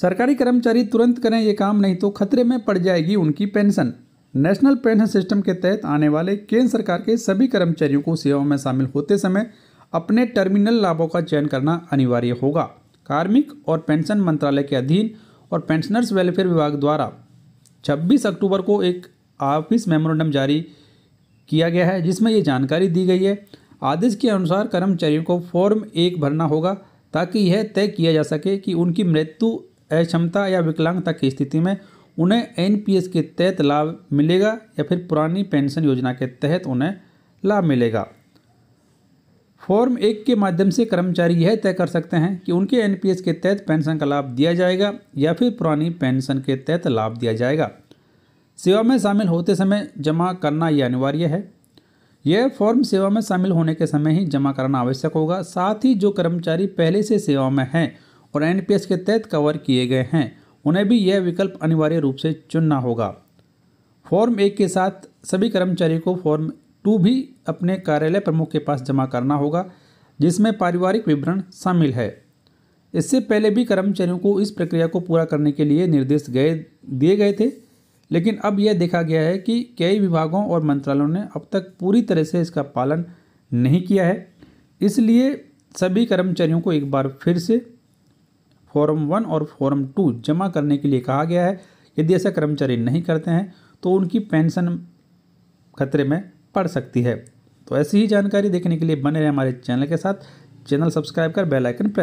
सरकारी कर्मचारी तुरंत करें ये काम नहीं तो खतरे में पड़ जाएगी उनकी पेंशन नेशनल पेंशन सिस्टम के तहत आने वाले केंद्र सरकार के सभी कर्मचारियों को सेवाओं में शामिल होते समय अपने टर्मिनल लाभों का चयन करना अनिवार्य होगा कार्मिक और पेंशन मंत्रालय के अधीन और पेंशनर्स वेलफेयर विभाग द्वारा 26 अक्टूबर को एक ऑफिस मेमोरेंडम जारी किया गया है जिसमें ये जानकारी दी गई है आदेश के अनुसार कर्मचारियों को फॉर्म एक भरना होगा ताकि यह तय किया जा सके कि उनकी मृत्यु अक्षमता या विकलांगता की स्थिति में उन्हें एनपीएस के तहत लाभ मिलेगा या फिर पुरानी पेंशन योजना के तहत उन्हें लाभ मिलेगा फॉर्म एक के माध्यम से कर्मचारी यह तय कर सकते हैं कि उनके एनपीएस के तहत पेंशन का लाभ दिया जाएगा या फिर पुरानी पेंशन के तहत लाभ दिया जाएगा सेवा में शामिल होते समय जमा करना यह अनिवार्य है यह फॉर्म सेवा में शामिल होने के समय ही जमा करना आवश्यक होगा साथ ही जो कर्मचारी पहले से सेवा में हैं और एन के तहत कवर किए गए हैं उन्हें भी यह विकल्प अनिवार्य रूप से चुनना होगा फॉर्म एक के साथ सभी कर्मचारियों को फॉर्म टू भी अपने कार्यालय प्रमुख के पास जमा करना होगा जिसमें पारिवारिक विवरण शामिल है इससे पहले भी कर्मचारियों को इस प्रक्रिया को पूरा करने के लिए निर्देश गए दिए गए थे लेकिन अब यह देखा गया है कि कई विभागों और मंत्रालयों ने अब तक पूरी तरह से इसका पालन नहीं किया है इसलिए सभी कर्मचारियों को एक बार फिर से फॉर्म वन और फॉर्म टू जमा करने के लिए कहा गया है यदि ऐसा कर्मचारी नहीं करते हैं तो उनकी पेंशन खतरे में पड़ सकती है तो ऐसी ही जानकारी देखने के लिए बने रहे हमारे चैनल के साथ चैनल सब्सक्राइब कर बेलाइकन प्रेस